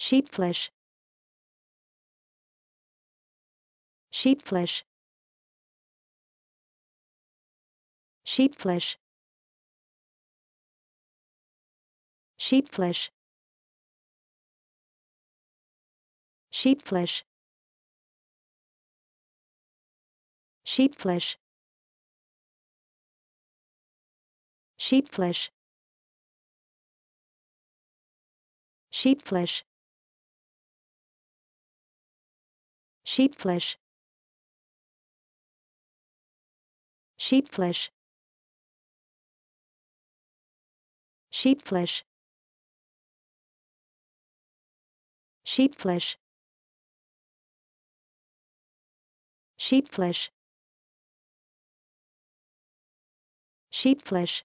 sheep flesh sheep flesh sheep flesh sheep flesh sheep flesh sheep flesh sheep flesh sheep flesh sheep flesh sheep flesh sheep flesh sheep flesh sheep flesh sheep flesh